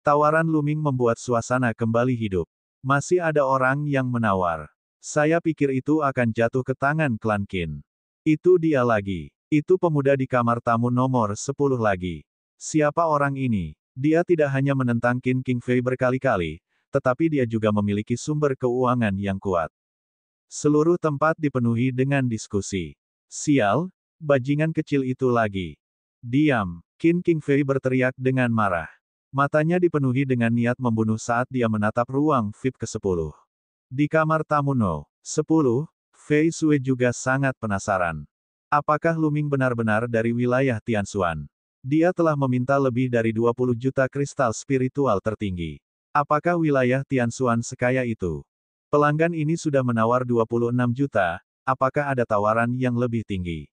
Tawaran Luming membuat suasana kembali hidup. Masih ada orang yang menawar. Saya pikir itu akan jatuh ke tangan klan Kin. Itu dia lagi. Itu pemuda di kamar tamu nomor 10 lagi. Siapa orang ini? Dia tidak hanya menentang Kin King Fei berkali-kali, tetapi dia juga memiliki sumber keuangan yang kuat. Seluruh tempat dipenuhi dengan diskusi. Sial, bajingan kecil itu lagi. Diam, Kin King Fei berteriak dengan marah. Matanya dipenuhi dengan niat membunuh saat dia menatap ruang VIP ke-10. Di kamar tamu No. 10, Fei Sui juga sangat penasaran. Apakah Luming benar-benar dari wilayah Tianxuan? Dia telah meminta lebih dari 20 juta kristal spiritual tertinggi. Apakah wilayah Tianxuan sekaya itu? Pelanggan ini sudah menawar 26 juta, apakah ada tawaran yang lebih tinggi?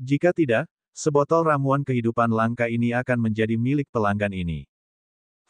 Jika tidak, sebotol ramuan kehidupan langka ini akan menjadi milik pelanggan ini.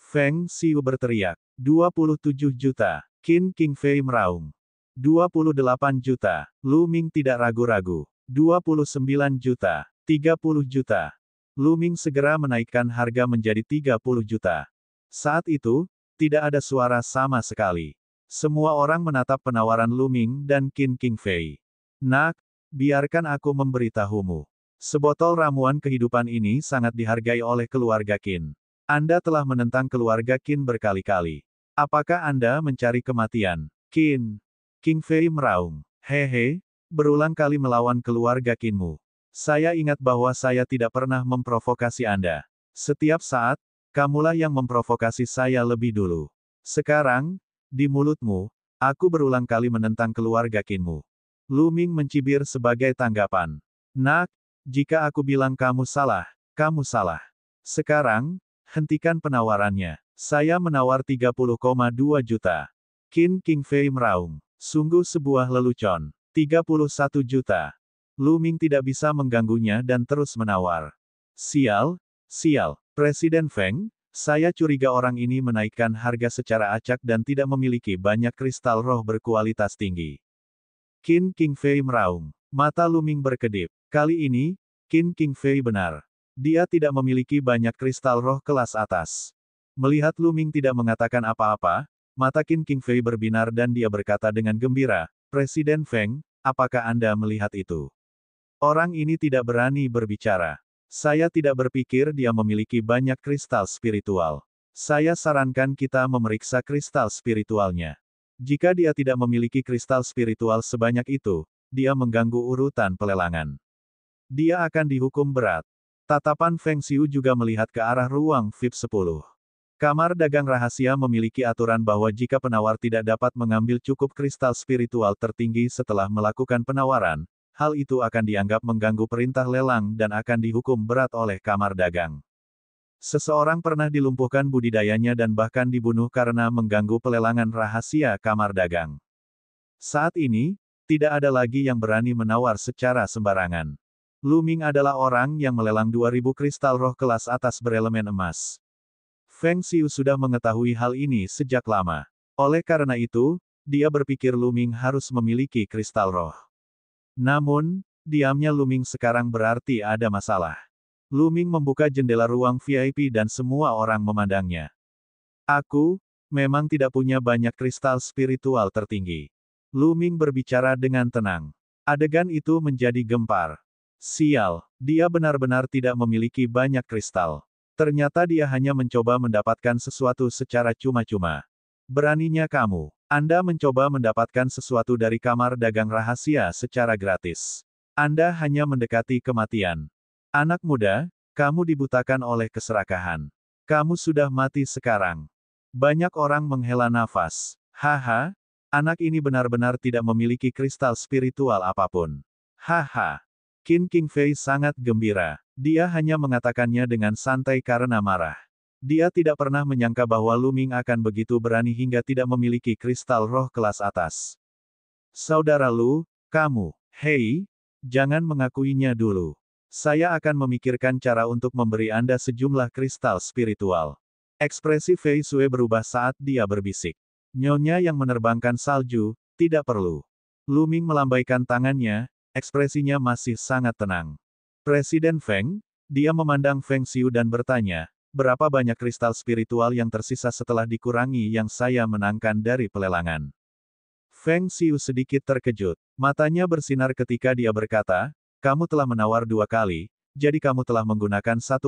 Feng Xiu berteriak. 27 juta. Qin Kingfei meraung. 28 juta. Lu Ming tidak ragu-ragu. 29 juta. 30 juta. Lu Ming segera menaikkan harga menjadi 30 juta. Saat itu, tidak ada suara sama sekali. Semua orang menatap penawaran Lu Ming dan Qin Kingfei. Nak, biarkan aku memberitahumu. Sebotol ramuan kehidupan ini sangat dihargai oleh keluarga Qin. Anda telah menentang keluarga Qin berkali-kali. Apakah Anda mencari kematian? Qin. King Fei meraung. Hehe, berulang kali melawan keluarga Qinmu. Saya ingat bahwa saya tidak pernah memprovokasi Anda. Setiap saat, kamulah yang memprovokasi saya lebih dulu. Sekarang, di mulutmu, aku berulang kali menentang keluarga Qinmu. Lu Ming mencibir sebagai tanggapan. Nak, jika aku bilang kamu salah, kamu salah. Sekarang, Hentikan penawarannya. Saya menawar 30,2 juta. Qin Qingfei meraung. Sungguh sebuah lelucon. 31 juta. Lu Ming tidak bisa mengganggunya dan terus menawar. Sial, sial. Presiden Feng, saya curiga orang ini menaikkan harga secara acak dan tidak memiliki banyak kristal roh berkualitas tinggi. Qin Qingfei meraung. Mata Luming berkedip. Kali ini, Qin Qingfei benar. Dia tidak memiliki banyak kristal roh kelas atas. Melihat Luming tidak mengatakan apa-apa, mata Qin King Fei berbinar dan dia berkata dengan gembira, Presiden Feng, apakah Anda melihat itu? Orang ini tidak berani berbicara. Saya tidak berpikir dia memiliki banyak kristal spiritual. Saya sarankan kita memeriksa kristal spiritualnya. Jika dia tidak memiliki kristal spiritual sebanyak itu, dia mengganggu urutan pelelangan. Dia akan dihukum berat. Tatapan Feng Xiu juga melihat ke arah ruang VIP 10. Kamar dagang rahasia memiliki aturan bahwa jika penawar tidak dapat mengambil cukup kristal spiritual tertinggi setelah melakukan penawaran, hal itu akan dianggap mengganggu perintah lelang dan akan dihukum berat oleh kamar dagang. Seseorang pernah dilumpuhkan budidayanya dan bahkan dibunuh karena mengganggu pelelangan rahasia kamar dagang. Saat ini, tidak ada lagi yang berani menawar secara sembarangan. Lu Ming adalah orang yang melelang 2000 kristal roh kelas atas berelemen emas. Feng Xiu sudah mengetahui hal ini sejak lama. Oleh karena itu, dia berpikir Lu Ming harus memiliki kristal roh. Namun, diamnya Lu Ming sekarang berarti ada masalah. Lu Ming membuka jendela ruang VIP dan semua orang memandangnya. Aku, memang tidak punya banyak kristal spiritual tertinggi. Lu Ming berbicara dengan tenang. Adegan itu menjadi gempar. Sial, dia benar-benar tidak memiliki banyak kristal. Ternyata dia hanya mencoba mendapatkan sesuatu secara cuma-cuma. Beraninya kamu, Anda mencoba mendapatkan sesuatu dari kamar dagang rahasia secara gratis. Anda hanya mendekati kematian. Anak muda, kamu dibutakan oleh keserakahan. Kamu sudah mati sekarang. Banyak orang menghela nafas. Haha, anak ini benar-benar tidak memiliki kristal spiritual apapun. Haha. King Fei sangat gembira. Dia hanya mengatakannya dengan santai karena marah. Dia tidak pernah menyangka bahwa Luming akan begitu berani hingga tidak memiliki kristal roh kelas atas. Saudara Lu, kamu, hei, jangan mengakuinya dulu. Saya akan memikirkan cara untuk memberi Anda sejumlah kristal spiritual. Ekspresi Fei Sue berubah saat dia berbisik. Nyonya yang menerbangkan salju, tidak perlu. Luming melambaikan tangannya, Ekspresinya masih sangat tenang. Presiden Feng, dia memandang Feng Xiu dan bertanya, berapa banyak kristal spiritual yang tersisa setelah dikurangi yang saya menangkan dari pelelangan? Feng Xiu sedikit terkejut. Matanya bersinar ketika dia berkata, kamu telah menawar dua kali, jadi kamu telah menggunakan 1,6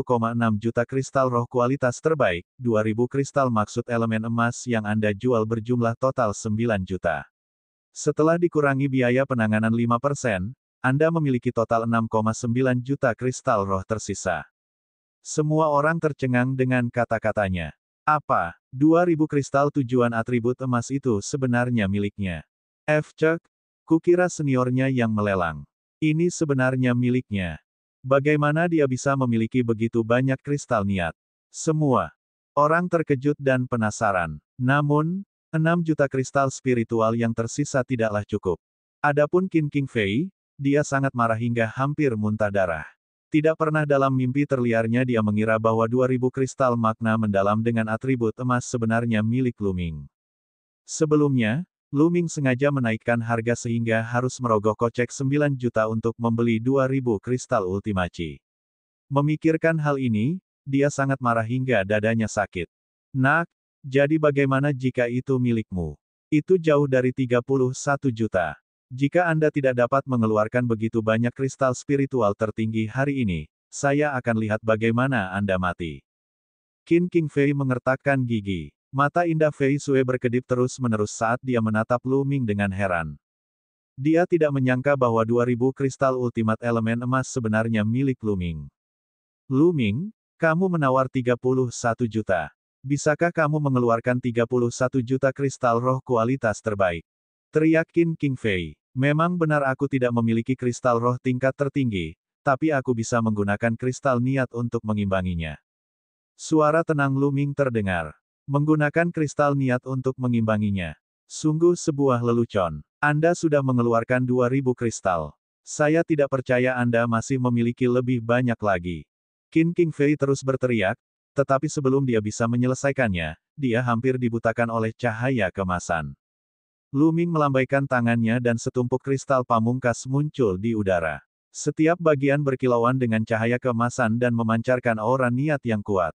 juta kristal roh kualitas terbaik, 2000 kristal maksud elemen emas yang Anda jual berjumlah total 9 juta. Setelah dikurangi biaya penanganan 5%, Anda memiliki total 6,9 juta kristal roh tersisa. Semua orang tercengang dengan kata-katanya. Apa, 2000 kristal tujuan atribut emas itu sebenarnya miliknya? F. Chuck, kukira seniornya yang melelang. Ini sebenarnya miliknya. Bagaimana dia bisa memiliki begitu banyak kristal niat? Semua orang terkejut dan penasaran. Namun, 6 juta kristal spiritual yang tersisa tidaklah cukup. Adapun Qin King Fei, dia sangat marah hingga hampir muntah darah. Tidak pernah dalam mimpi terliarnya dia mengira bahwa 2000 kristal makna mendalam dengan atribut emas sebenarnya milik Luming. Sebelumnya, Luming sengaja menaikkan harga sehingga harus merogoh kocek 9 juta untuk membeli 2000 kristal ultimaci. Memikirkan hal ini, dia sangat marah hingga dadanya sakit. Nak, jadi bagaimana jika itu milikmu? Itu jauh dari 31 juta. Jika Anda tidak dapat mengeluarkan begitu banyak kristal spiritual tertinggi hari ini, saya akan lihat bagaimana Anda mati. Qin King Fei mengertakkan gigi. Mata indah Fei Sue berkedip terus-menerus saat dia menatap Lu Ming dengan heran. Dia tidak menyangka bahwa 2000 kristal ultimate elemen emas sebenarnya milik Luming. Luming, kamu menawar 31 juta. Bisakah kamu mengeluarkan 31 juta kristal roh kualitas terbaik? Teriak Qin King Fei. Memang benar aku tidak memiliki kristal roh tingkat tertinggi, tapi aku bisa menggunakan kristal niat untuk mengimbanginya. Suara tenang Luming terdengar. Menggunakan kristal niat untuk mengimbanginya. Sungguh sebuah lelucon. Anda sudah mengeluarkan 2000 kristal. Saya tidak percaya Anda masih memiliki lebih banyak lagi. Qin King Fei terus berteriak, tetapi sebelum dia bisa menyelesaikannya, dia hampir dibutakan oleh cahaya kemasan. Luming melambaikan tangannya dan setumpuk kristal pamungkas muncul di udara. Setiap bagian berkilauan dengan cahaya kemasan dan memancarkan aura niat yang kuat.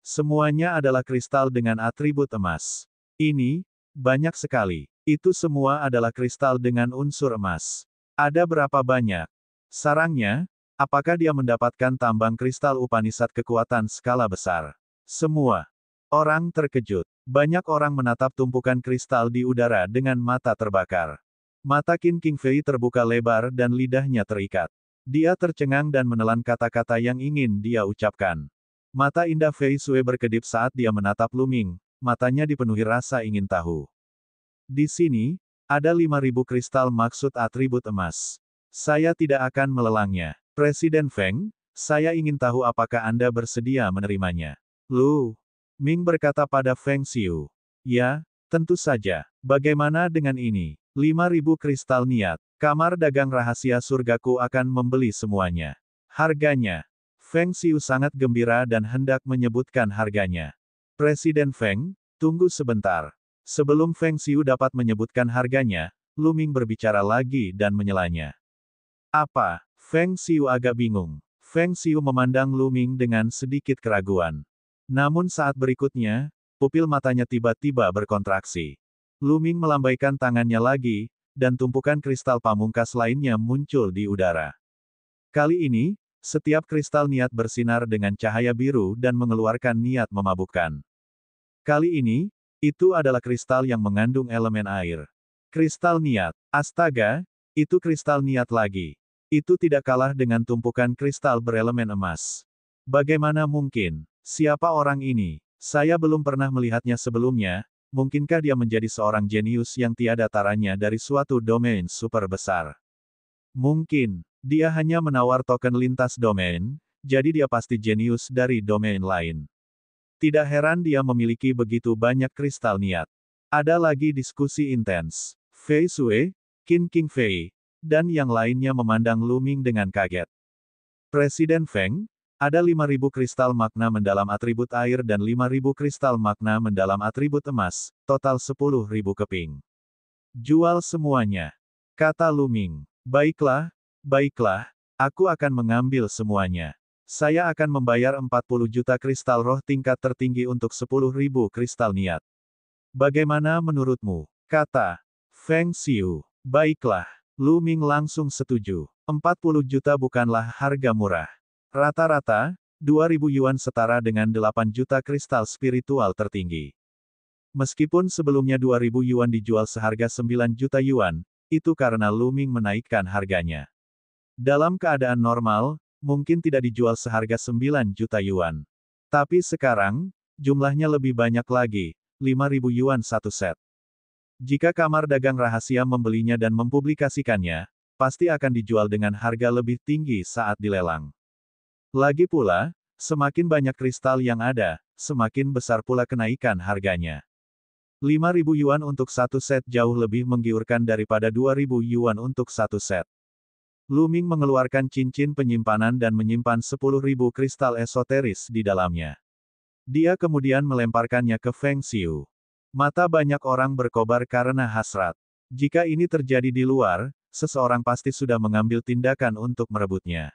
Semuanya adalah kristal dengan atribut emas. Ini, banyak sekali. Itu semua adalah kristal dengan unsur emas. Ada berapa banyak? Sarangnya, Apakah dia mendapatkan tambang kristal Upanisat kekuatan skala besar? Semua orang terkejut. Banyak orang menatap tumpukan kristal di udara dengan mata terbakar. Mata Qin Fei terbuka lebar dan lidahnya terikat. Dia tercengang dan menelan kata-kata yang ingin dia ucapkan. Mata indah Fei Sue berkedip saat dia menatap Luming, matanya dipenuhi rasa ingin tahu. Di sini, ada 5000 kristal maksud atribut emas. Saya tidak akan melelangnya. Presiden Feng, saya ingin tahu apakah Anda bersedia menerimanya. Lu, Ming berkata pada Feng Xiu. Ya, tentu saja. Bagaimana dengan ini? 5000 kristal niat, kamar dagang rahasia surgaku akan membeli semuanya. Harganya. Feng Xiu sangat gembira dan hendak menyebutkan harganya. Presiden Feng, tunggu sebentar. Sebelum Feng Xiu dapat menyebutkan harganya, Lu Ming berbicara lagi dan menyelanya. Apa? Feng Xiu agak bingung. Feng Xiu memandang Lu Ming dengan sedikit keraguan. Namun saat berikutnya, pupil matanya tiba-tiba berkontraksi. Lu Ming melambaikan tangannya lagi, dan tumpukan kristal pamungkas lainnya muncul di udara. Kali ini, setiap kristal niat bersinar dengan cahaya biru dan mengeluarkan niat memabukkan. Kali ini, itu adalah kristal yang mengandung elemen air. Kristal niat. Astaga, itu kristal niat lagi. Itu tidak kalah dengan tumpukan kristal berelemen emas. Bagaimana mungkin? Siapa orang ini? Saya belum pernah melihatnya sebelumnya, mungkinkah dia menjadi seorang jenius yang tiada taranya dari suatu domain super besar? Mungkin, dia hanya menawar token lintas domain, jadi dia pasti jenius dari domain lain. Tidak heran dia memiliki begitu banyak kristal niat. Ada lagi diskusi intens. Fei Sui, King King Fei, dan yang lainnya memandang Luming dengan kaget. Presiden Feng, ada 5.000 kristal makna mendalam atribut air dan 5.000 kristal makna mendalam atribut emas, total 10.000 keping. Jual semuanya. Kata Luming. Baiklah, baiklah, aku akan mengambil semuanya. Saya akan membayar 40 juta kristal roh tingkat tertinggi untuk 10.000 kristal niat. Bagaimana menurutmu? Kata Feng Xiu. Baiklah. Lu Ming langsung setuju. 40 juta bukanlah harga murah. Rata-rata, 2000 yuan setara dengan 8 juta kristal spiritual tertinggi. Meskipun sebelumnya 2000 yuan dijual seharga 9 juta yuan, itu karena Lu Ming menaikkan harganya. Dalam keadaan normal, mungkin tidak dijual seharga 9 juta yuan. Tapi sekarang, jumlahnya lebih banyak lagi, 5000 yuan satu set. Jika kamar dagang rahasia membelinya dan mempublikasikannya, pasti akan dijual dengan harga lebih tinggi saat dilelang. Lagi pula, semakin banyak kristal yang ada, semakin besar pula kenaikan harganya. 5.000 yuan untuk satu set jauh lebih menggiurkan daripada 2.000 yuan untuk satu set. Luming mengeluarkan cincin penyimpanan dan menyimpan 10.000 kristal esoteris di dalamnya. Dia kemudian melemparkannya ke Feng Xiu. Mata banyak orang berkobar karena hasrat. Jika ini terjadi di luar, seseorang pasti sudah mengambil tindakan untuk merebutnya.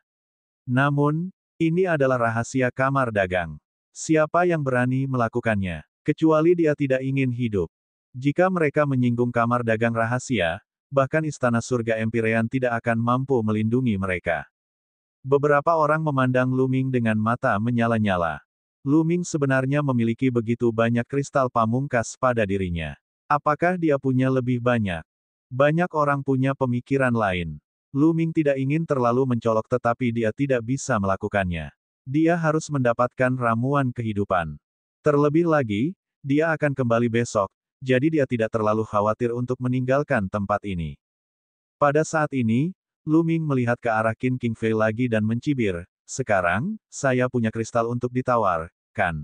Namun, ini adalah rahasia kamar dagang. Siapa yang berani melakukannya, kecuali dia tidak ingin hidup. Jika mereka menyinggung kamar dagang rahasia, bahkan istana surga Empirean tidak akan mampu melindungi mereka. Beberapa orang memandang Luming dengan mata menyala-nyala. Lu Ming sebenarnya memiliki begitu banyak kristal pamungkas pada dirinya. Apakah dia punya lebih banyak? Banyak orang punya pemikiran lain. Lu Ming tidak ingin terlalu mencolok tetapi dia tidak bisa melakukannya. Dia harus mendapatkan ramuan kehidupan. Terlebih lagi, dia akan kembali besok, jadi dia tidak terlalu khawatir untuk meninggalkan tempat ini. Pada saat ini, Lu Ming melihat ke arah Qin King Fei lagi dan mencibir, sekarang, saya punya kristal untuk ditawar, menjijikkan.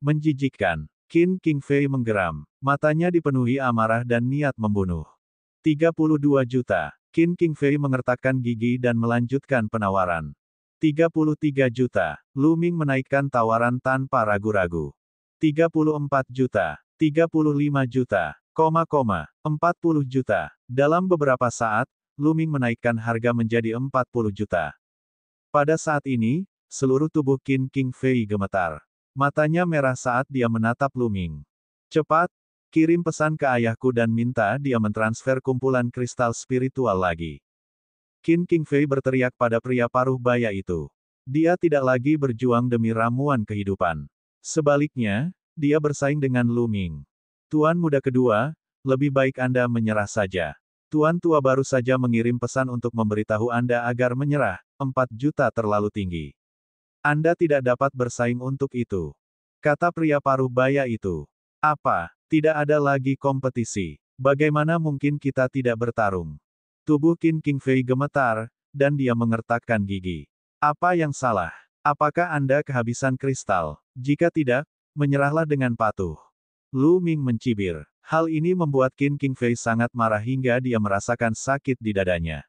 Menjijikkan. Qin Fei menggeram. Matanya dipenuhi amarah dan niat membunuh. 32 juta. Qin Fei mengertakkan gigi dan melanjutkan penawaran. 33 juta. Lu Ming menaikkan tawaran tanpa ragu-ragu. 34 juta. 35 juta. Koma koma. 40 juta. Dalam beberapa saat, Lu Ming menaikkan harga menjadi 40 juta. Pada saat ini, Seluruh tubuh Qin King Fei gemetar. Matanya merah saat dia menatap Luming. Cepat, kirim pesan ke ayahku dan minta dia mentransfer kumpulan kristal spiritual lagi. Qin King Fei berteriak pada pria paruh baya itu. Dia tidak lagi berjuang demi ramuan kehidupan. Sebaliknya, dia bersaing dengan Luming. Tuan muda kedua, lebih baik Anda menyerah saja. Tuan tua baru saja mengirim pesan untuk memberitahu Anda agar menyerah, 4 juta terlalu tinggi. Anda tidak dapat bersaing untuk itu. Kata pria paruh baya itu. Apa? Tidak ada lagi kompetisi. Bagaimana mungkin kita tidak bertarung? Tubuh Qin King Fei gemetar, dan dia mengertakkan gigi. Apa yang salah? Apakah Anda kehabisan kristal? Jika tidak, menyerahlah dengan patuh. Lu Ming mencibir. Hal ini membuat Qin King Fei sangat marah hingga dia merasakan sakit di dadanya.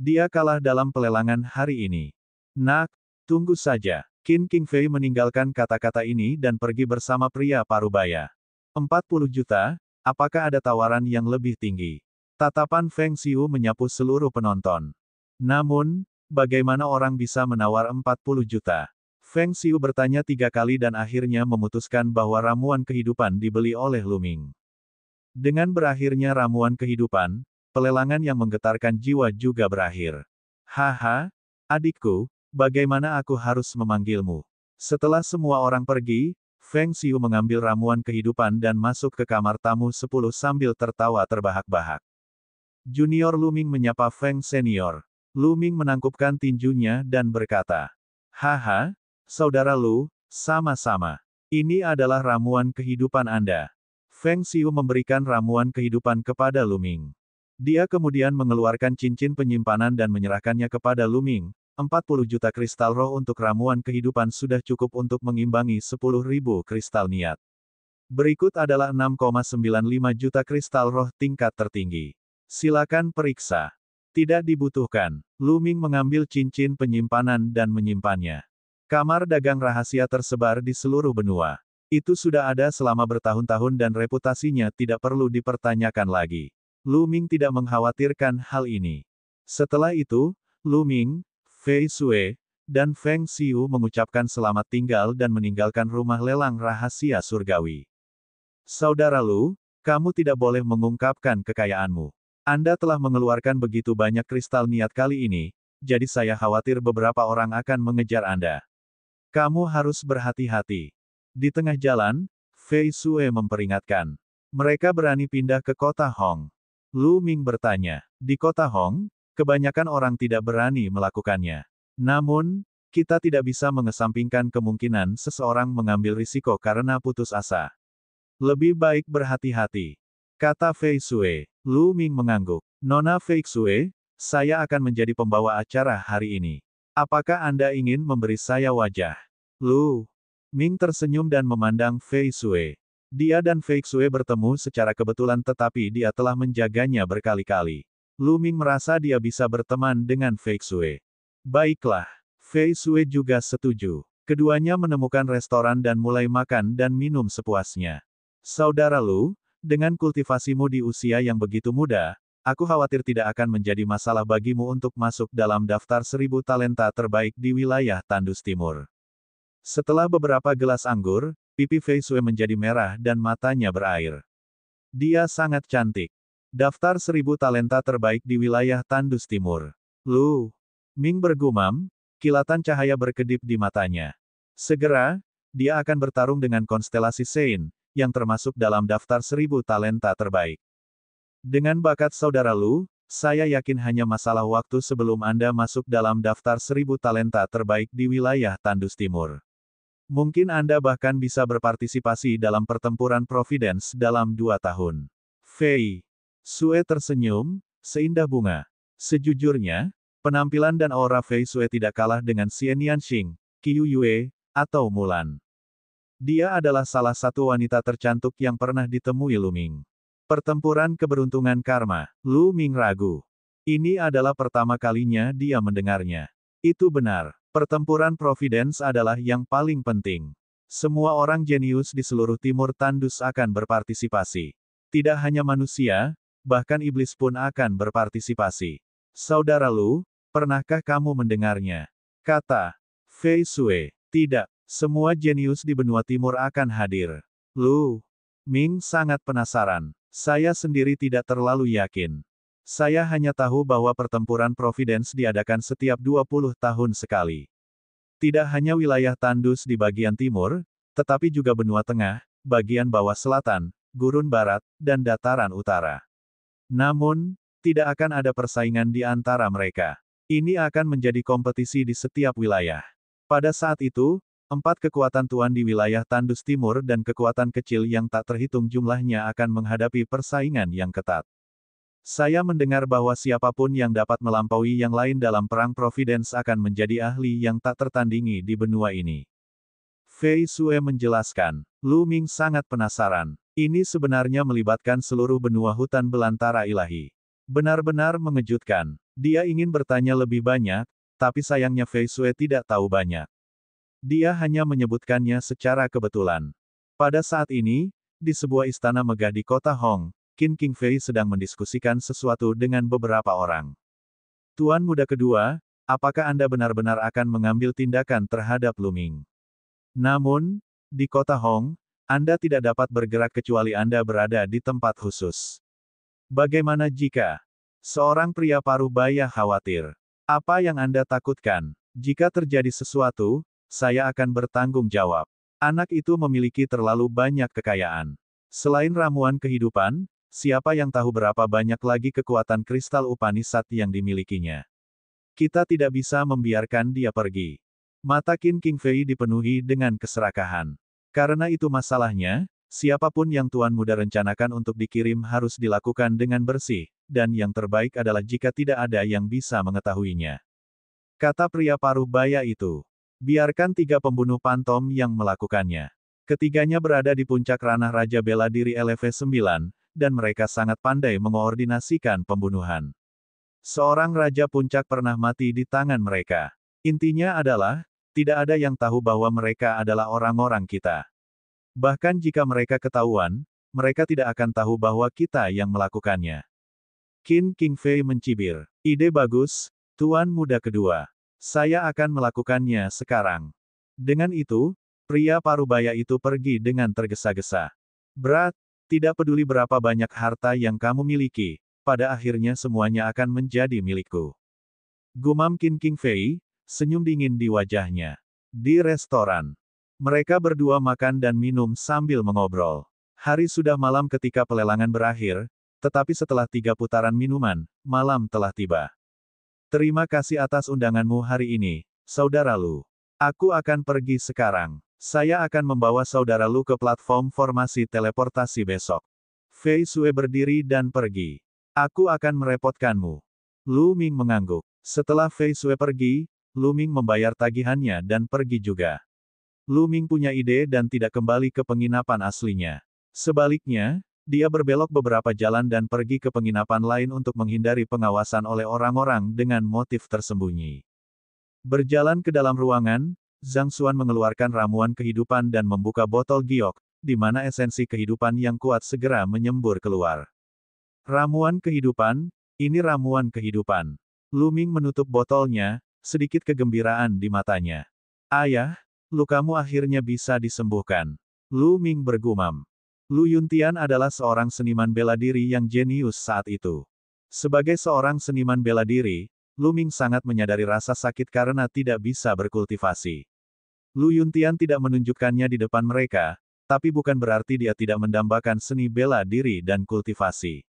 Dia kalah dalam pelelangan hari ini. Nak, Tunggu saja. Qin Fei meninggalkan kata-kata ini dan pergi bersama pria parubaya. 40 juta, apakah ada tawaran yang lebih tinggi? Tatapan Feng Xiu menyapu seluruh penonton. Namun, bagaimana orang bisa menawar 40 juta? Feng Xiu bertanya tiga kali dan akhirnya memutuskan bahwa ramuan kehidupan dibeli oleh Luming. Dengan berakhirnya ramuan kehidupan, pelelangan yang menggetarkan jiwa juga berakhir. Haha, adikku, Bagaimana aku harus memanggilmu? Setelah semua orang pergi, Feng Xiu mengambil ramuan kehidupan dan masuk ke kamar tamu sepuluh sambil tertawa terbahak-bahak. Junior Luming menyapa Feng Senior. Luming menangkupkan tinjunya dan berkata, Haha, saudara Lu, sama-sama. Ini adalah ramuan kehidupan Anda. Feng Xiu memberikan ramuan kehidupan kepada Luming. Dia kemudian mengeluarkan cincin penyimpanan dan menyerahkannya kepada Luming, 40 juta kristal roh untuk ramuan kehidupan sudah cukup untuk mengimbangi ribu kristal niat. Berikut adalah 6,95 juta kristal roh tingkat tertinggi. Silakan periksa. Tidak dibutuhkan. Luming mengambil cincin penyimpanan dan menyimpannya. Kamar dagang rahasia tersebar di seluruh benua. Itu sudah ada selama bertahun-tahun dan reputasinya tidak perlu dipertanyakan lagi. Luming tidak mengkhawatirkan hal ini. Setelah itu, Luming. Fei Sue, dan Feng Xiu mengucapkan selamat tinggal dan meninggalkan rumah lelang rahasia surgawi. Saudara Lu, kamu tidak boleh mengungkapkan kekayaanmu. Anda telah mengeluarkan begitu banyak kristal niat kali ini, jadi saya khawatir beberapa orang akan mengejar Anda. Kamu harus berhati-hati. Di tengah jalan, Fei Sue memperingatkan. Mereka berani pindah ke kota Hong. Lu Ming bertanya, di kota Hong, Kebanyakan orang tidak berani melakukannya. Namun, kita tidak bisa mengesampingkan kemungkinan seseorang mengambil risiko karena putus asa. Lebih baik berhati-hati. Kata Fei Sue. Lu Ming mengangguk. Nona Fei Sue, saya akan menjadi pembawa acara hari ini. Apakah Anda ingin memberi saya wajah? Lu Ming tersenyum dan memandang Fei Sue. Dia dan Fei Sue bertemu secara kebetulan tetapi dia telah menjaganya berkali-kali. Luming merasa dia bisa berteman dengan Fei Xue. Baiklah, Fei Xue juga setuju. Keduanya menemukan restoran dan mulai makan dan minum sepuasnya. Saudara Lu, dengan kultivasimu di usia yang begitu muda, aku khawatir tidak akan menjadi masalah bagimu untuk masuk dalam daftar seribu talenta terbaik di wilayah Tandus Timur. Setelah beberapa gelas anggur, pipi Fei Xue menjadi merah dan matanya berair. Dia sangat cantik. Daftar seribu talenta terbaik di wilayah Tandus Timur. Lu. Ming bergumam, kilatan cahaya berkedip di matanya. Segera, dia akan bertarung dengan konstelasi Sein, yang termasuk dalam daftar seribu talenta terbaik. Dengan bakat saudara Lu, saya yakin hanya masalah waktu sebelum Anda masuk dalam daftar seribu talenta terbaik di wilayah Tandus Timur. Mungkin Anda bahkan bisa berpartisipasi dalam pertempuran Providence dalam dua tahun. Fei. Sue tersenyum, seindah bunga. Sejujurnya, penampilan dan aura Fei Sue tidak kalah dengan Xian Yanxing, Qiu Yue, atau Mulan. Dia adalah salah satu wanita tercantik yang pernah ditemui Lu Ming. Pertempuran keberuntungan karma, Lu Ming ragu. Ini adalah pertama kalinya dia mendengarnya. Itu benar, pertempuran Providence adalah yang paling penting. Semua orang jenius di seluruh timur tandus akan berpartisipasi. Tidak hanya manusia, bahkan iblis pun akan berpartisipasi. Saudara Lu, pernahkah kamu mendengarnya? Kata, Fei Sui, tidak, semua jenius di benua timur akan hadir. Lu, Ming sangat penasaran, saya sendiri tidak terlalu yakin. Saya hanya tahu bahwa pertempuran Providence diadakan setiap 20 tahun sekali. Tidak hanya wilayah tandus di bagian timur, tetapi juga benua tengah, bagian bawah selatan, gurun barat, dan dataran utara. Namun, tidak akan ada persaingan di antara mereka. Ini akan menjadi kompetisi di setiap wilayah. Pada saat itu, empat kekuatan tuan di wilayah Tandus Timur dan kekuatan kecil yang tak terhitung jumlahnya akan menghadapi persaingan yang ketat. Saya mendengar bahwa siapapun yang dapat melampaui yang lain dalam perang Providence akan menjadi ahli yang tak tertandingi di benua ini. Fei Sue menjelaskan, Lu Ming sangat penasaran. Ini sebenarnya melibatkan seluruh benua hutan belantara ilahi. Benar-benar mengejutkan. Dia ingin bertanya lebih banyak, tapi sayangnya Fei Sue tidak tahu banyak. Dia hanya menyebutkannya secara kebetulan. Pada saat ini, di sebuah istana megah di kota Hong, Qin King Fei sedang mendiskusikan sesuatu dengan beberapa orang. Tuan muda kedua, apakah Anda benar-benar akan mengambil tindakan terhadap Luming? Namun, di kota Hong, anda tidak dapat bergerak kecuali Anda berada di tempat khusus. Bagaimana jika seorang pria paruh baya khawatir? Apa yang Anda takutkan? Jika terjadi sesuatu, saya akan bertanggung jawab. Anak itu memiliki terlalu banyak kekayaan. Selain ramuan kehidupan, siapa yang tahu berapa banyak lagi kekuatan kristal Upanisat yang dimilikinya. Kita tidak bisa membiarkan dia pergi. Mata King Fei dipenuhi dengan keserakahan. Karena itu masalahnya, siapapun yang Tuan Muda rencanakan untuk dikirim harus dilakukan dengan bersih, dan yang terbaik adalah jika tidak ada yang bisa mengetahuinya. Kata pria paruh baya itu. Biarkan tiga pembunuh pantom yang melakukannya. Ketiganya berada di puncak ranah Raja Bela Diri LV9, dan mereka sangat pandai mengoordinasikan pembunuhan. Seorang raja puncak pernah mati di tangan mereka. Intinya adalah, tidak ada yang tahu bahwa mereka adalah orang-orang kita. Bahkan jika mereka ketahuan, mereka tidak akan tahu bahwa kita yang melakukannya. Qin Fei mencibir. Ide bagus, Tuan Muda kedua. Saya akan melakukannya sekarang. Dengan itu, pria parubaya itu pergi dengan tergesa-gesa. Berat, tidak peduli berapa banyak harta yang kamu miliki, pada akhirnya semuanya akan menjadi milikku. Gumam Qin Fei senyum dingin di wajahnya. Di restoran, mereka berdua makan dan minum sambil mengobrol. Hari sudah malam ketika pelelangan berakhir, tetapi setelah tiga putaran minuman, malam telah tiba. Terima kasih atas undanganmu hari ini, saudara Lu. Aku akan pergi sekarang. Saya akan membawa saudara Lu ke platform formasi teleportasi besok. Fei Sue berdiri dan pergi. Aku akan merepotkanmu. Lu Ming mengangguk. Setelah Fei Sue pergi, Luming membayar tagihannya dan pergi juga. Luming punya ide dan tidak kembali ke penginapan aslinya. Sebaliknya, dia berbelok beberapa jalan dan pergi ke penginapan lain untuk menghindari pengawasan oleh orang-orang dengan motif tersembunyi. Berjalan ke dalam ruangan, Zhang Xuan mengeluarkan ramuan kehidupan dan membuka botol giok, di mana esensi kehidupan yang kuat segera menyembur keluar. Ramuan kehidupan, ini ramuan kehidupan. Luming menutup botolnya, sedikit kegembiraan di matanya. Ayah, lukamu akhirnya bisa disembuhkan. Lu Ming bergumam. Lu Yuntian adalah seorang seniman bela diri yang jenius saat itu. Sebagai seorang seniman bela diri, Lu Ming sangat menyadari rasa sakit karena tidak bisa berkultivasi. Lu Yuntian tidak menunjukkannya di depan mereka, tapi bukan berarti dia tidak mendambakan seni bela diri dan kultivasi.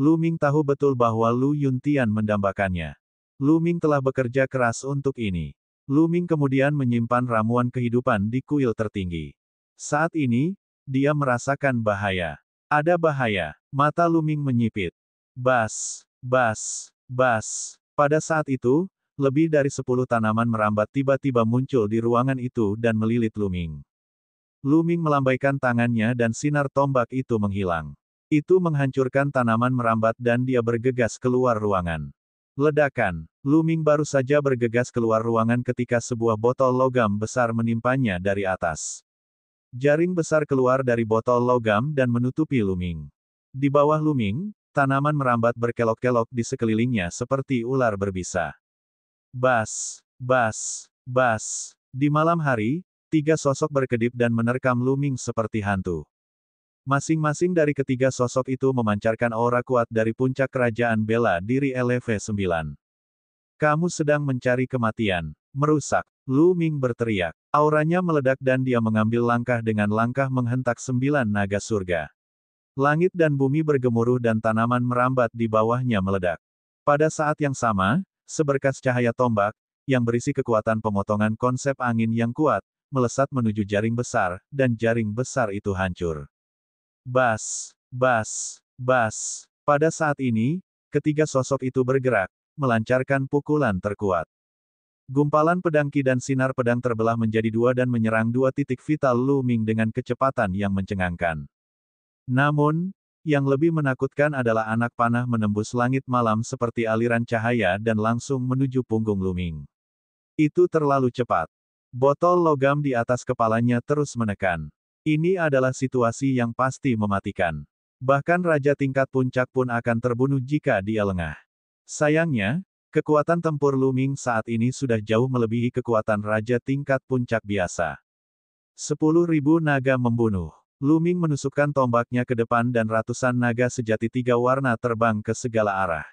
Lu Ming tahu betul bahwa Lu Yuntian mendambakannya. Luming telah bekerja keras untuk ini. Luming kemudian menyimpan ramuan kehidupan di kuil tertinggi. Saat ini, dia merasakan bahaya. Ada bahaya. Mata Luming menyipit. Bas, bas, bas. Pada saat itu, lebih dari sepuluh tanaman merambat tiba-tiba muncul di ruangan itu dan melilit Luming. Luming melambaikan tangannya dan sinar tombak itu menghilang. Itu menghancurkan tanaman merambat dan dia bergegas keluar ruangan. Ledakan. Luming baru saja bergegas keluar ruangan ketika sebuah botol logam besar menimpanya dari atas. Jaring besar keluar dari botol logam dan menutupi Luming. Di bawah Luming, tanaman merambat berkelok-kelok di sekelilingnya seperti ular berbisa. Bas, bas, bas. Di malam hari, tiga sosok berkedip dan menerkam Luming seperti hantu. Masing-masing dari ketiga sosok itu memancarkan aura kuat dari puncak kerajaan bela diri LV-9. Kamu sedang mencari kematian. Merusak. Lu Ming berteriak. Auranya meledak dan dia mengambil langkah dengan langkah menghentak sembilan naga surga. Langit dan bumi bergemuruh dan tanaman merambat di bawahnya meledak. Pada saat yang sama, seberkas cahaya tombak, yang berisi kekuatan pemotongan konsep angin yang kuat, melesat menuju jaring besar, dan jaring besar itu hancur. Bas, bas, bas. Pada saat ini, ketiga sosok itu bergerak, melancarkan pukulan terkuat. Gumpalan pedang Ki dan sinar pedang terbelah menjadi dua dan menyerang dua titik vital Lu Ming dengan kecepatan yang mencengangkan. Namun, yang lebih menakutkan adalah anak panah menembus langit malam seperti aliran cahaya dan langsung menuju punggung Lu Ming. Itu terlalu cepat. Botol logam di atas kepalanya terus menekan. Ini adalah situasi yang pasti mematikan. Bahkan raja tingkat puncak pun akan terbunuh jika dia lengah. Sayangnya, kekuatan tempur Luming saat ini sudah jauh melebihi kekuatan raja tingkat puncak biasa. 10.000 naga membunuh. Luming menusukkan tombaknya ke depan dan ratusan naga sejati tiga warna terbang ke segala arah.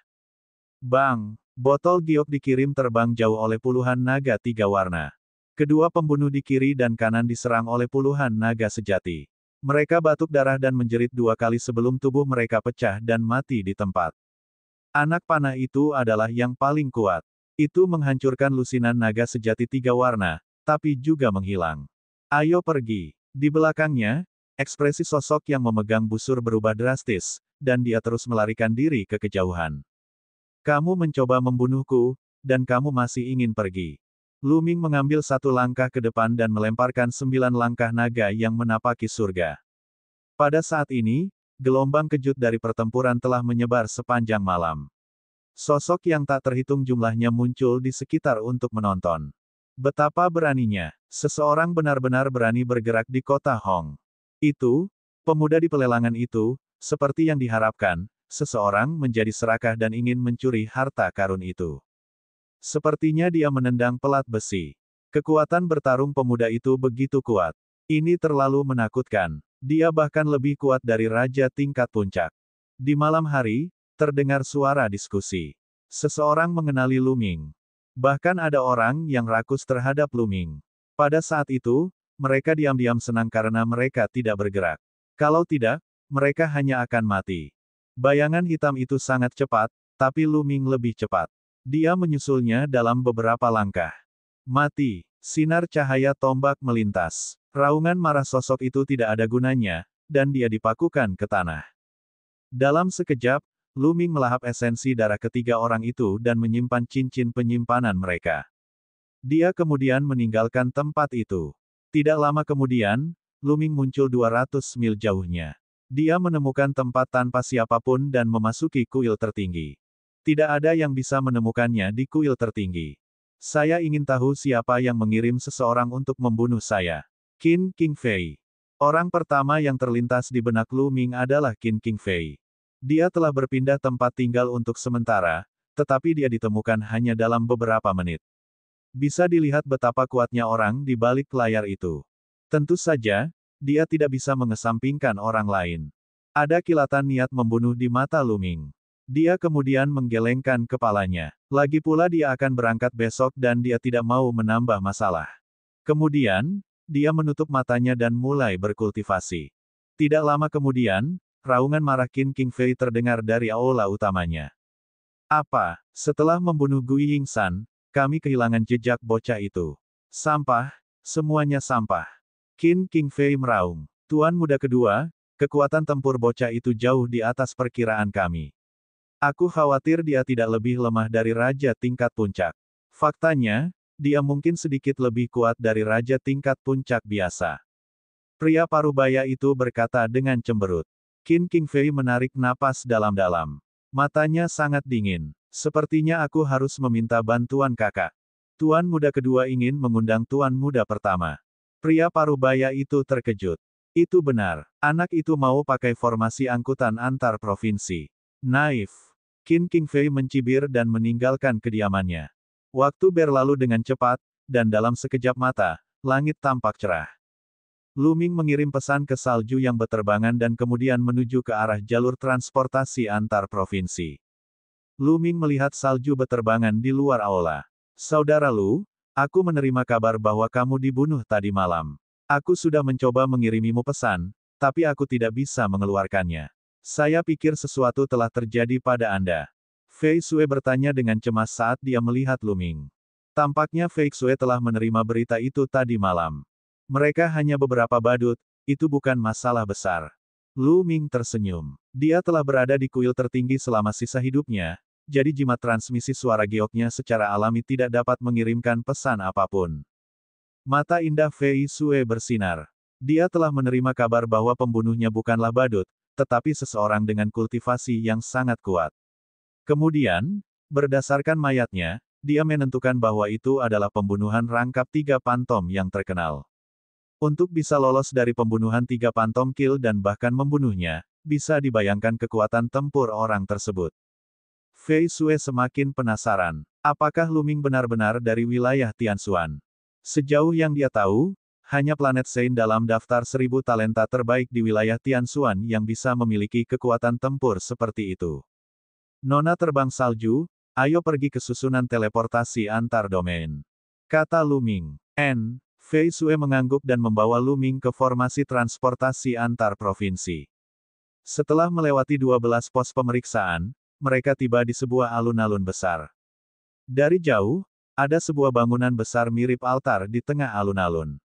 Bang, botol giok dikirim terbang jauh oleh puluhan naga tiga warna. Kedua pembunuh di kiri dan kanan diserang oleh puluhan naga sejati. Mereka batuk darah dan menjerit dua kali sebelum tubuh mereka pecah dan mati di tempat. Anak panah itu adalah yang paling kuat. Itu menghancurkan lusinan naga sejati tiga warna, tapi juga menghilang. Ayo pergi. Di belakangnya, ekspresi sosok yang memegang busur berubah drastis, dan dia terus melarikan diri ke kejauhan. Kamu mencoba membunuhku, dan kamu masih ingin pergi. Lu Ming mengambil satu langkah ke depan dan melemparkan sembilan langkah naga yang menapaki surga. Pada saat ini, gelombang kejut dari pertempuran telah menyebar sepanjang malam. Sosok yang tak terhitung jumlahnya muncul di sekitar untuk menonton. Betapa beraninya, seseorang benar-benar berani bergerak di kota Hong. Itu, pemuda di pelelangan itu, seperti yang diharapkan, seseorang menjadi serakah dan ingin mencuri harta karun itu. Sepertinya dia menendang pelat besi. Kekuatan bertarung pemuda itu begitu kuat. Ini terlalu menakutkan. Dia bahkan lebih kuat dari raja tingkat puncak. Di malam hari, terdengar suara diskusi. Seseorang mengenali Luming. Bahkan ada orang yang rakus terhadap Luming. Pada saat itu, mereka diam-diam senang karena mereka tidak bergerak. Kalau tidak, mereka hanya akan mati. Bayangan hitam itu sangat cepat, tapi Luming lebih cepat. Dia menyusulnya dalam beberapa langkah. Mati, sinar cahaya tombak melintas. Raungan marah sosok itu tidak ada gunanya, dan dia dipakukan ke tanah. Dalam sekejap, Luming melahap esensi darah ketiga orang itu dan menyimpan cincin penyimpanan mereka. Dia kemudian meninggalkan tempat itu. Tidak lama kemudian, Luming muncul 200 mil jauhnya. Dia menemukan tempat tanpa siapapun dan memasuki kuil tertinggi. Tidak ada yang bisa menemukannya di kuil tertinggi. Saya ingin tahu siapa yang mengirim seseorang untuk membunuh saya. Qin Fei. Orang pertama yang terlintas di benak Lu Ming adalah Qin Fei. Dia telah berpindah tempat tinggal untuk sementara, tetapi dia ditemukan hanya dalam beberapa menit. Bisa dilihat betapa kuatnya orang di balik layar itu. Tentu saja, dia tidak bisa mengesampingkan orang lain. Ada kilatan niat membunuh di mata Lu Ming. Dia kemudian menggelengkan kepalanya. Lagi pula dia akan berangkat besok dan dia tidak mau menambah masalah. Kemudian, dia menutup matanya dan mulai berkultivasi. Tidak lama kemudian, raungan marah King Fei terdengar dari aula utamanya. Apa, setelah membunuh Gui Ying San, kami kehilangan jejak bocah itu. Sampah, semuanya sampah. Qin King Fei meraung. Tuan muda kedua, kekuatan tempur bocah itu jauh di atas perkiraan kami. Aku khawatir dia tidak lebih lemah dari raja tingkat puncak. Faktanya, dia mungkin sedikit lebih kuat dari raja tingkat puncak biasa. Pria parubaya itu berkata dengan cemberut. Qin Qingfei menarik napas dalam-dalam. Matanya sangat dingin. Sepertinya aku harus meminta bantuan kakak. Tuan muda kedua ingin mengundang tuan muda pertama. Pria parubaya itu terkejut. Itu benar, anak itu mau pakai formasi angkutan antar provinsi. Naif. Qin Qingfei mencibir dan meninggalkan kediamannya. Waktu berlalu dengan cepat, dan dalam sekejap mata, langit tampak cerah. Lu Ming mengirim pesan ke salju yang berterbangan dan kemudian menuju ke arah jalur transportasi antar provinsi. Lu Ming melihat salju berterbangan di luar aula. Saudara Lu, aku menerima kabar bahwa kamu dibunuh tadi malam. Aku sudah mencoba mengirimimu pesan, tapi aku tidak bisa mengeluarkannya. Saya pikir sesuatu telah terjadi pada Anda. Fei Sue bertanya dengan cemas saat dia melihat Luming. Tampaknya Fei Sue telah menerima berita itu tadi malam. Mereka hanya beberapa badut, itu bukan masalah besar. Lu Ming tersenyum. Dia telah berada di kuil tertinggi selama sisa hidupnya, jadi jimat transmisi suara geoknya secara alami tidak dapat mengirimkan pesan apapun. Mata indah Fei Sue bersinar. Dia telah menerima kabar bahwa pembunuhnya bukanlah badut, tetapi seseorang dengan kultivasi yang sangat kuat. Kemudian, berdasarkan mayatnya, dia menentukan bahwa itu adalah pembunuhan rangkap tiga pantom yang terkenal. Untuk bisa lolos dari pembunuhan tiga pantom kill dan bahkan membunuhnya, bisa dibayangkan kekuatan tempur orang tersebut. Fei Sue semakin penasaran. Apakah Luming benar-benar dari wilayah Tianxuan? Sejauh yang dia tahu, hanya planet Sein dalam daftar seribu talenta terbaik di wilayah Tianxuan yang bisa memiliki kekuatan tempur seperti itu. Nona terbang salju, ayo pergi ke susunan teleportasi antar domain. Kata Luming. N. Fei Sue mengangguk dan membawa Luming ke formasi transportasi antar provinsi. Setelah melewati 12 pos pemeriksaan, mereka tiba di sebuah alun-alun besar. Dari jauh, ada sebuah bangunan besar mirip altar di tengah alun-alun.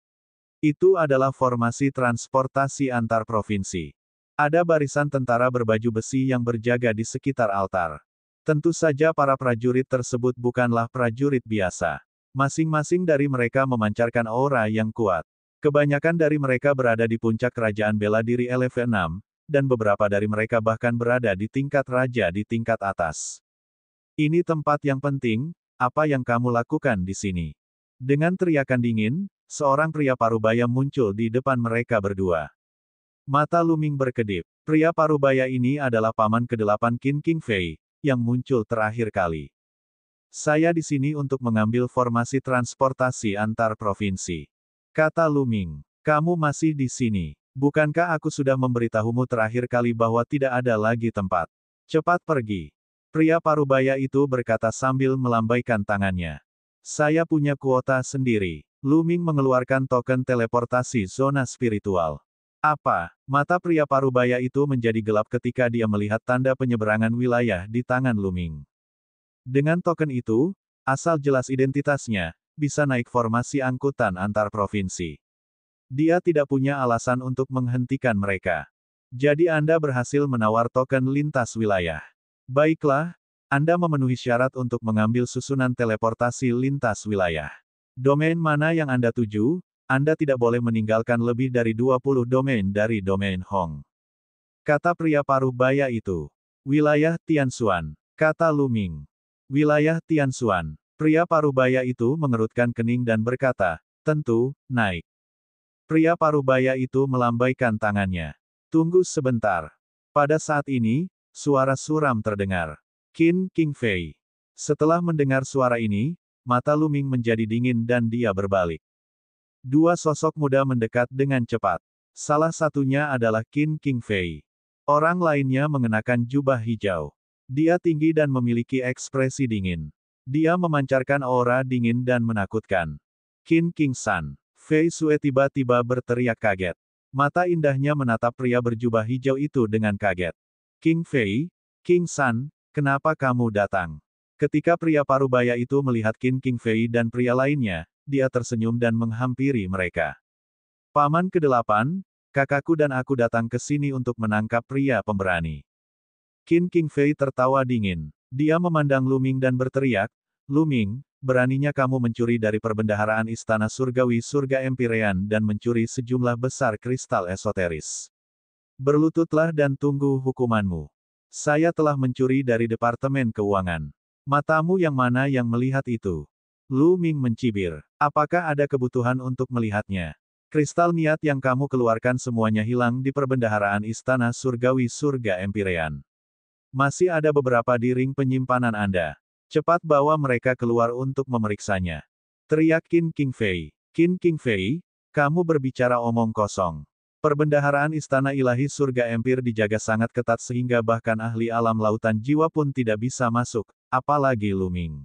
Itu adalah formasi transportasi antar provinsi. Ada barisan tentara berbaju besi yang berjaga di sekitar altar. Tentu saja para prajurit tersebut bukanlah prajurit biasa. Masing-masing dari mereka memancarkan aura yang kuat. Kebanyakan dari mereka berada di puncak kerajaan bela diri LV6, dan beberapa dari mereka bahkan berada di tingkat raja di tingkat atas. Ini tempat yang penting, apa yang kamu lakukan di sini? Dengan teriakan dingin, seorang pria parubaya muncul di depan mereka berdua. Mata Luming berkedip. Pria parubaya ini adalah paman kedelapan Qin King Fei, yang muncul terakhir kali. Saya di sini untuk mengambil formasi transportasi antar provinsi. Kata Luming, kamu masih di sini. Bukankah aku sudah memberitahumu terakhir kali bahwa tidak ada lagi tempat? Cepat pergi. Pria parubaya itu berkata sambil melambaikan tangannya. Saya punya kuota sendiri. Luming mengeluarkan token teleportasi zona spiritual. Apa? Mata pria parubaya itu menjadi gelap ketika dia melihat tanda penyeberangan wilayah di tangan Luming. Dengan token itu, asal jelas identitasnya, bisa naik formasi angkutan antar provinsi. Dia tidak punya alasan untuk menghentikan mereka. Jadi Anda berhasil menawar token lintas wilayah. Baiklah, anda memenuhi syarat untuk mengambil susunan teleportasi lintas wilayah. Domain mana yang Anda tuju, Anda tidak boleh meninggalkan lebih dari 20 domain dari domain Hong. Kata pria paruh baya itu. Wilayah Tianxuan. Kata Luming. Wilayah Tianxuan. Pria paruh baya itu mengerutkan kening dan berkata, tentu, naik. Pria paruh baya itu melambaikan tangannya. Tunggu sebentar. Pada saat ini, suara suram terdengar. Qin Fei. Setelah mendengar suara ini, mata Luming menjadi dingin dan dia berbalik. Dua sosok muda mendekat dengan cepat. Salah satunya adalah Qin Fei. Orang lainnya mengenakan jubah hijau. Dia tinggi dan memiliki ekspresi dingin. Dia memancarkan aura dingin dan menakutkan. Qin San. Fei Sue tiba-tiba berteriak kaget. Mata indahnya menatap pria berjubah hijau itu dengan kaget. King Fei, King San, Kenapa kamu datang? Ketika pria parubaya itu melihat King King Fei dan pria lainnya, dia tersenyum dan menghampiri mereka. Paman kedelapan, kakakku dan aku datang ke sini untuk menangkap pria pemberani. Qin King Fei tertawa dingin. Dia memandang Luming dan berteriak, Luming, beraninya kamu mencuri dari perbendaharaan istana surgawi surga Empirean dan mencuri sejumlah besar kristal esoteris. Berlututlah dan tunggu hukumanmu. Saya telah mencuri dari Departemen Keuangan. Matamu yang mana yang melihat itu? Lu Ming mencibir. Apakah ada kebutuhan untuk melihatnya? Kristal niat yang kamu keluarkan semuanya hilang di perbendaharaan Istana Surgawi Surga Empirean. Masih ada beberapa di ring penyimpanan Anda. Cepat bawa mereka keluar untuk memeriksanya. Teriak Qin King Fei. Qin King Fei, kamu berbicara omong kosong. Perbendaharaan Istana Ilahi Surga Empir dijaga sangat ketat sehingga bahkan ahli alam lautan jiwa pun tidak bisa masuk, apalagi Luming.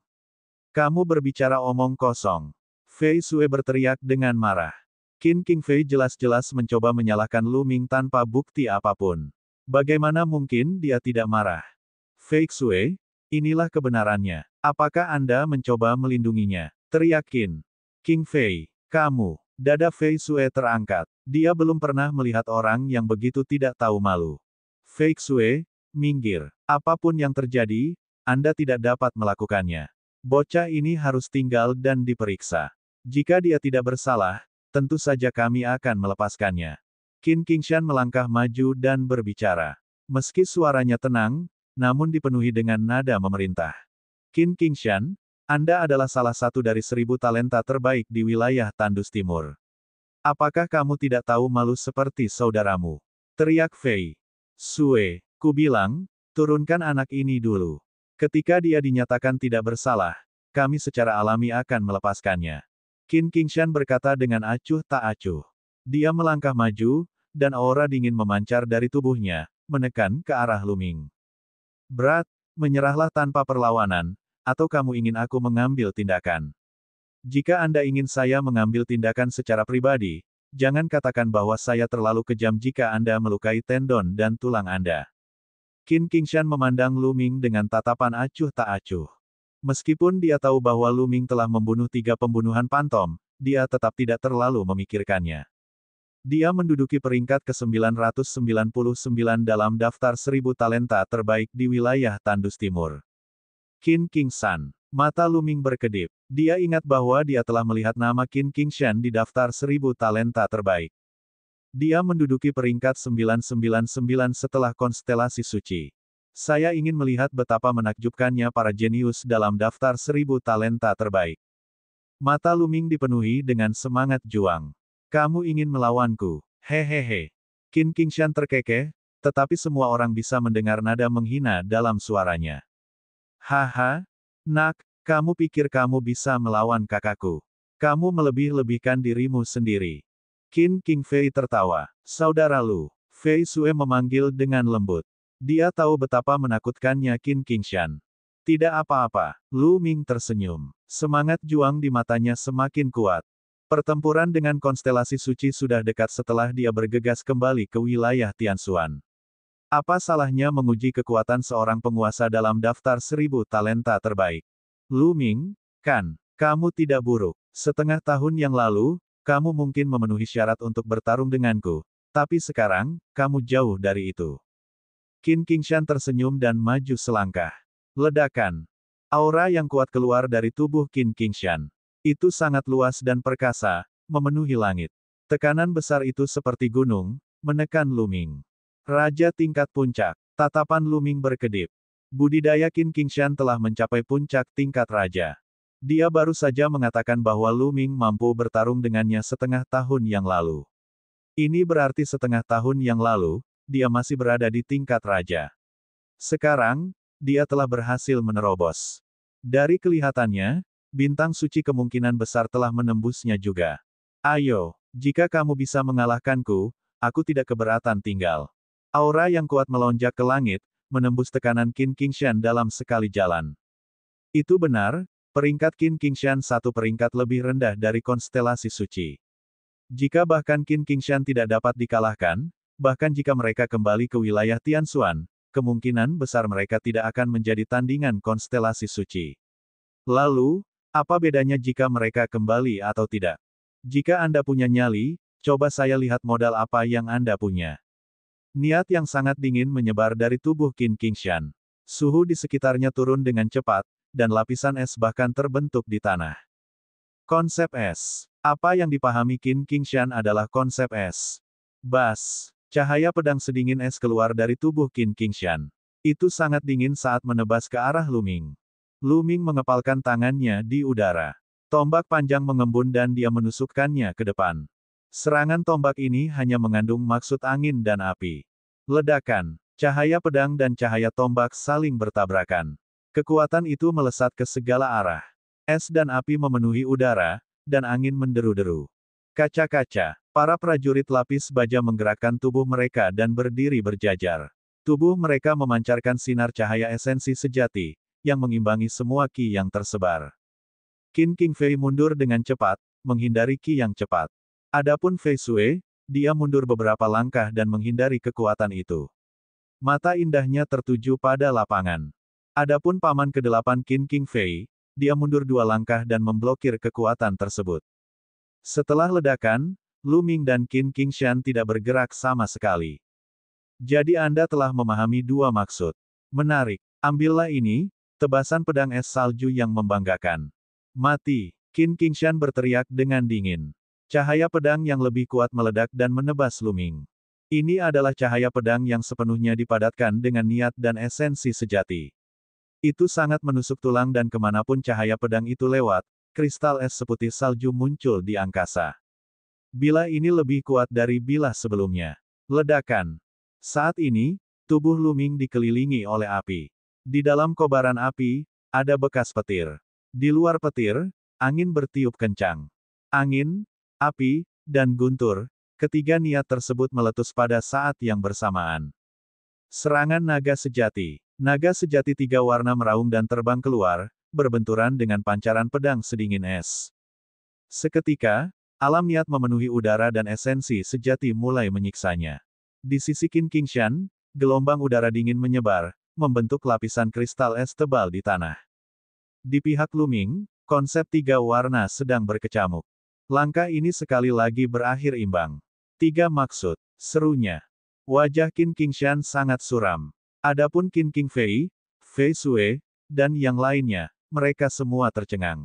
Kamu berbicara omong kosong. Fei Sue berteriak dengan marah. Qin King Fei jelas-jelas mencoba menyalahkan Luming tanpa bukti apapun. Bagaimana mungkin dia tidak marah? Fei Sue, inilah kebenarannya. Apakah Anda mencoba melindunginya? Teriak Qin. King Fei, kamu, Dada Fei Sue terangkat. Dia belum pernah melihat orang yang begitu tidak tahu malu. Fei Sue, minggir. Apapun yang terjadi, Anda tidak dapat melakukannya. Bocah ini harus tinggal dan diperiksa. Jika dia tidak bersalah, tentu saja kami akan melepaskannya. Qin Qingshan melangkah maju dan berbicara. Meski suaranya tenang, namun dipenuhi dengan nada memerintah. Qin Qingshan, anda adalah salah satu dari seribu talenta terbaik di wilayah Tandus Timur. Apakah kamu tidak tahu malu seperti saudaramu? Teriak Fei. Sue, ku bilang, turunkan anak ini dulu. Ketika dia dinyatakan tidak bersalah, kami secara alami akan melepaskannya. Qin Qingshan berkata dengan acuh tak acuh. Dia melangkah maju, dan aura dingin memancar dari tubuhnya, menekan ke arah Luming. Berat, menyerahlah tanpa perlawanan, atau kamu ingin aku mengambil tindakan? Jika Anda ingin saya mengambil tindakan secara pribadi, jangan katakan bahwa saya terlalu kejam jika Anda melukai tendon dan tulang Anda. Qin Qingshan memandang Lu Ming dengan tatapan acuh tak acuh. Meskipun dia tahu bahwa Lu Ming telah membunuh tiga pembunuhan pantom, dia tetap tidak terlalu memikirkannya. Dia menduduki peringkat ke-999 dalam daftar seribu talenta terbaik di wilayah Tandus Timur. Qin Kingshan. Mata Luming berkedip. Dia ingat bahwa dia telah melihat nama Qin Kingshan di daftar seribu talenta terbaik. Dia menduduki peringkat 999 setelah konstelasi suci. Saya ingin melihat betapa menakjubkannya para jenius dalam daftar seribu talenta terbaik. Mata Luming dipenuhi dengan semangat juang. Kamu ingin melawanku? Hehehe. Qin Kingshan terkekeh, tetapi semua orang bisa mendengar nada menghina dalam suaranya. Haha, nak, kamu pikir kamu bisa melawan kakakku. Kamu melebih-lebihkan dirimu sendiri. Qin King Fei tertawa. Saudara Lu, Fei Sue memanggil dengan lembut. Dia tahu betapa menakutkannya Qin Qingshan. Tidak apa-apa, Lu Ming tersenyum. Semangat juang di matanya semakin kuat. Pertempuran dengan konstelasi suci sudah dekat setelah dia bergegas kembali ke wilayah Tianxuan. Apa salahnya menguji kekuatan seorang penguasa dalam daftar seribu talenta terbaik? Lu Ming, kan, kamu tidak buruk. Setengah tahun yang lalu, kamu mungkin memenuhi syarat untuk bertarung denganku, tapi sekarang, kamu jauh dari itu. Qin Qingshan tersenyum dan maju selangkah. Ledakan. Aura yang kuat keluar dari tubuh Qin Qingshan. Itu sangat luas dan perkasa, memenuhi langit. Tekanan besar itu seperti gunung, menekan Luming. Raja tingkat puncak. Tatapan Luming berkedip. Budidaya Qin Qingshan telah mencapai puncak tingkat raja. Dia baru saja mengatakan bahwa Luming mampu bertarung dengannya setengah tahun yang lalu. Ini berarti setengah tahun yang lalu, dia masih berada di tingkat raja. Sekarang, dia telah berhasil menerobos. Dari kelihatannya, bintang suci kemungkinan besar telah menembusnya juga. Ayo, jika kamu bisa mengalahkanku, aku tidak keberatan tinggal. Aura yang kuat melonjak ke langit, menembus tekanan Qin Qingshan dalam sekali jalan. Itu benar, peringkat Qin Qingshan satu peringkat lebih rendah dari konstelasi suci. Jika bahkan Qin Qingshan tidak dapat dikalahkan, bahkan jika mereka kembali ke wilayah Tianxuan, kemungkinan besar mereka tidak akan menjadi tandingan konstelasi suci. Lalu, apa bedanya jika mereka kembali atau tidak? Jika Anda punya nyali, coba saya lihat modal apa yang Anda punya. Niat yang sangat dingin menyebar dari tubuh Qin Qingshan. Suhu di sekitarnya turun dengan cepat, dan lapisan es bahkan terbentuk di tanah. Konsep es. Apa yang dipahami Qin Qingshan adalah konsep es. Bas. Cahaya pedang sedingin es keluar dari tubuh Qin Qingshan. Itu sangat dingin saat menebas ke arah Luming. Luming mengepalkan tangannya di udara. Tombak panjang mengembun dan dia menusukkannya ke depan. Serangan tombak ini hanya mengandung maksud angin dan api. Ledakan, cahaya pedang dan cahaya tombak saling bertabrakan. Kekuatan itu melesat ke segala arah. Es dan api memenuhi udara, dan angin menderu-deru. Kaca-kaca, para prajurit lapis baja menggerakkan tubuh mereka dan berdiri berjajar. Tubuh mereka memancarkan sinar cahaya esensi sejati, yang mengimbangi semua ki yang tersebar. Qin King Fei mundur dengan cepat, menghindari ki yang cepat. Adapun Fei Sui, dia mundur beberapa langkah dan menghindari kekuatan itu. Mata indahnya tertuju pada lapangan. Adapun paman kedelapan Qin King Fei, dia mundur dua langkah dan memblokir kekuatan tersebut. Setelah ledakan, Lu Ming dan Qin King Shan tidak bergerak sama sekali. Jadi Anda telah memahami dua maksud. Menarik. Ambillah ini, tebasan pedang es salju yang membanggakan. Mati. Qin King Shan berteriak dengan dingin. Cahaya pedang yang lebih kuat meledak dan menebas Luming. Ini adalah cahaya pedang yang sepenuhnya dipadatkan dengan niat dan esensi sejati. Itu sangat menusuk tulang dan kemanapun cahaya pedang itu lewat, kristal es seputih salju muncul di angkasa. Bila ini lebih kuat dari bila sebelumnya. Ledakan. Saat ini, tubuh Luming dikelilingi oleh api. Di dalam kobaran api, ada bekas petir. Di luar petir, angin bertiup kencang. Angin, api, dan guntur, ketiga niat tersebut meletus pada saat yang bersamaan. Serangan naga sejati. Naga sejati tiga warna meraung dan terbang keluar, berbenturan dengan pancaran pedang sedingin es. Seketika, alam niat memenuhi udara dan esensi sejati mulai menyiksanya. Di sisi Qin Qingshan, gelombang udara dingin menyebar, membentuk lapisan kristal es tebal di tanah. Di pihak Luming, konsep tiga warna sedang berkecamuk. Langkah ini sekali lagi berakhir imbang. Tiga maksud, serunya. Wajah Qin Qingshan sangat suram. Adapun Qin Qingfei, Fei, Fei Sue, dan yang lainnya, mereka semua tercengang.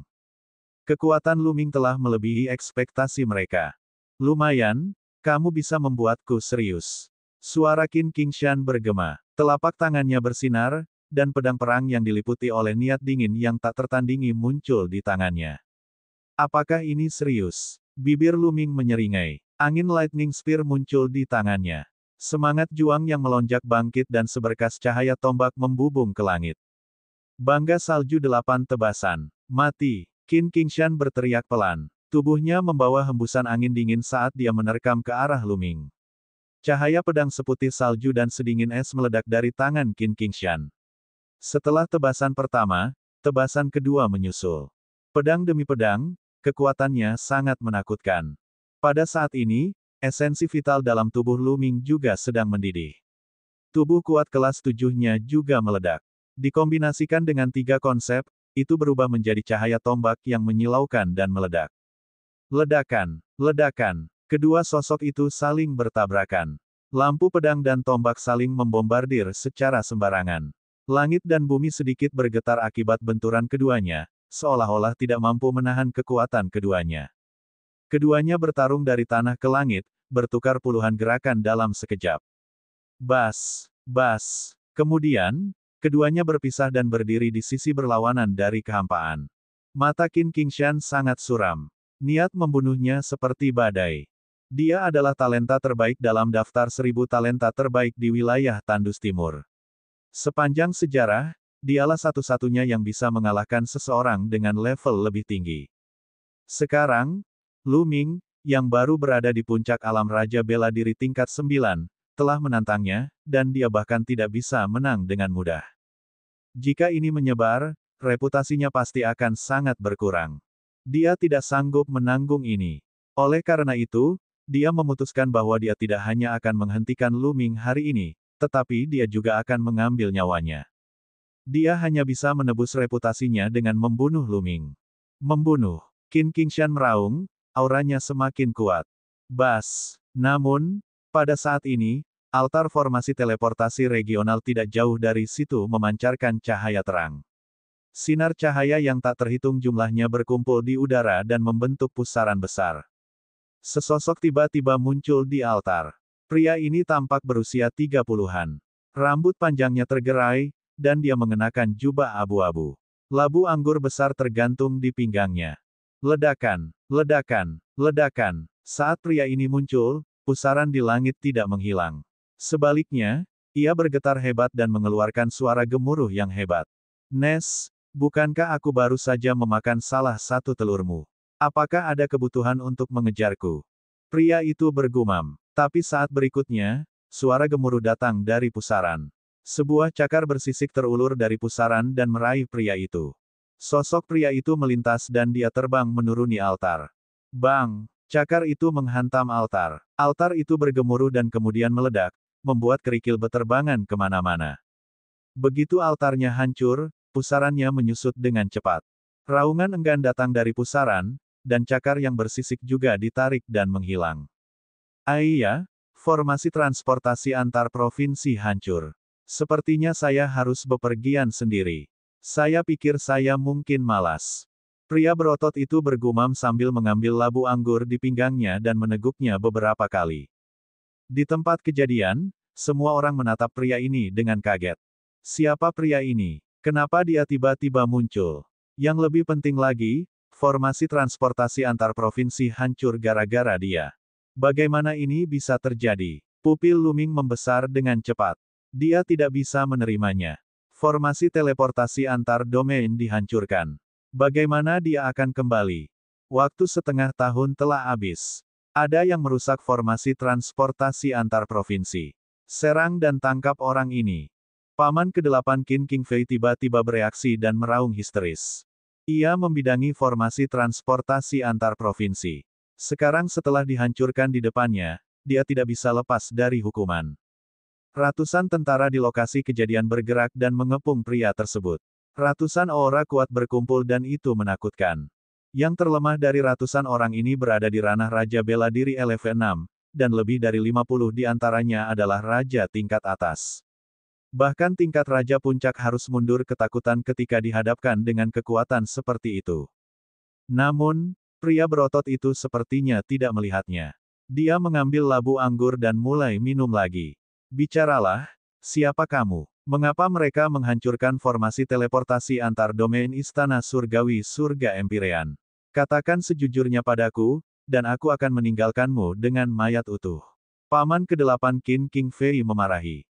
Kekuatan Luming telah melebihi ekspektasi mereka. Lumayan, kamu bisa membuatku serius. Suara Qin Qingshan bergema. Telapak tangannya bersinar, dan pedang perang yang diliputi oleh niat dingin yang tak tertandingi muncul di tangannya. Apakah ini serius? Bibir Luming menyeringai. Angin lightning spear muncul di tangannya. Semangat juang yang melonjak bangkit dan seberkas cahaya tombak membubung ke langit. Bangga salju delapan tebasan. Mati. Qin Qingshan berteriak pelan. Tubuhnya membawa hembusan angin dingin saat dia menerkam ke arah Luming. Cahaya pedang seputih salju dan sedingin es meledak dari tangan Qin Qingshan. Setelah tebasan pertama, tebasan kedua menyusul. Pedang demi pedang, Kekuatannya sangat menakutkan. Pada saat ini, esensi vital dalam tubuh Luming juga sedang mendidih. Tubuh kuat kelas tujuhnya juga meledak. Dikombinasikan dengan tiga konsep, itu berubah menjadi cahaya tombak yang menyilaukan dan meledak. Ledakan, ledakan, kedua sosok itu saling bertabrakan. Lampu pedang dan tombak saling membombardir secara sembarangan. Langit dan bumi sedikit bergetar akibat benturan keduanya, seolah-olah tidak mampu menahan kekuatan keduanya. Keduanya bertarung dari tanah ke langit, bertukar puluhan gerakan dalam sekejap. Bas, bas. Kemudian, keduanya berpisah dan berdiri di sisi berlawanan dari kehampaan. Mata Qin Qingshan sangat suram. Niat membunuhnya seperti badai. Dia adalah talenta terbaik dalam daftar seribu talenta terbaik di wilayah Tandus Timur. Sepanjang sejarah, Dialah satu-satunya yang bisa mengalahkan seseorang dengan level lebih tinggi. Sekarang, Lu Ming, yang baru berada di puncak alam Raja Bela Diri tingkat 9, telah menantangnya, dan dia bahkan tidak bisa menang dengan mudah. Jika ini menyebar, reputasinya pasti akan sangat berkurang. Dia tidak sanggup menanggung ini. Oleh karena itu, dia memutuskan bahwa dia tidak hanya akan menghentikan Lu Ming hari ini, tetapi dia juga akan mengambil nyawanya. Dia hanya bisa menebus reputasinya dengan membunuh Luming. Membunuh. Qin Qingshan meraung, auranya semakin kuat. Bas. Namun, pada saat ini, altar formasi teleportasi regional tidak jauh dari situ memancarkan cahaya terang. Sinar cahaya yang tak terhitung jumlahnya berkumpul di udara dan membentuk pusaran besar. Sesosok tiba-tiba muncul di altar. Pria ini tampak berusia 30-an. Rambut panjangnya tergerai, dan dia mengenakan jubah abu-abu. Labu anggur besar tergantung di pinggangnya. Ledakan, ledakan, ledakan. Saat pria ini muncul, pusaran di langit tidak menghilang. Sebaliknya, ia bergetar hebat dan mengeluarkan suara gemuruh yang hebat. Nes, bukankah aku baru saja memakan salah satu telurmu? Apakah ada kebutuhan untuk mengejarku? Pria itu bergumam. Tapi saat berikutnya, suara gemuruh datang dari pusaran. Sebuah cakar bersisik terulur dari pusaran dan meraih pria itu. Sosok pria itu melintas dan dia terbang menuruni altar. Bang! Cakar itu menghantam altar. Altar itu bergemuruh dan kemudian meledak, membuat kerikil beterbangan kemana-mana. Begitu altarnya hancur, pusarannya menyusut dengan cepat. Raungan enggan datang dari pusaran, dan cakar yang bersisik juga ditarik dan menghilang. Aiyah, formasi transportasi antar provinsi hancur. Sepertinya saya harus bepergian sendiri. Saya pikir saya mungkin malas. Pria berotot itu bergumam sambil mengambil labu anggur di pinggangnya dan meneguknya beberapa kali. Di tempat kejadian, semua orang menatap pria ini dengan kaget. Siapa pria ini? Kenapa dia tiba-tiba muncul? Yang lebih penting lagi, formasi transportasi antar provinsi hancur gara-gara dia. Bagaimana ini bisa terjadi? Pupil Luming membesar dengan cepat. Dia tidak bisa menerimanya. Formasi teleportasi antar domain dihancurkan. Bagaimana dia akan kembali? Waktu setengah tahun telah habis. Ada yang merusak formasi transportasi antar provinsi. Serang dan tangkap orang ini. Paman ke-8 Qin King Fei tiba-tiba bereaksi dan meraung histeris. Ia membidangi formasi transportasi antar provinsi. Sekarang setelah dihancurkan di depannya, dia tidak bisa lepas dari hukuman. Ratusan tentara di lokasi kejadian bergerak dan mengepung pria tersebut. Ratusan aura kuat berkumpul dan itu menakutkan. Yang terlemah dari ratusan orang ini berada di ranah Raja Bela Diri LV6, dan lebih dari 50 di antaranya adalah Raja tingkat atas. Bahkan tingkat Raja Puncak harus mundur ketakutan ketika dihadapkan dengan kekuatan seperti itu. Namun, pria berotot itu sepertinya tidak melihatnya. Dia mengambil labu anggur dan mulai minum lagi. Bicaralah, siapa kamu? Mengapa mereka menghancurkan formasi teleportasi antar domain istana surgawi surga empyrean Katakan sejujurnya padaku, dan aku akan meninggalkanmu dengan mayat utuh. Paman kedelapan Qin King Fei memarahi.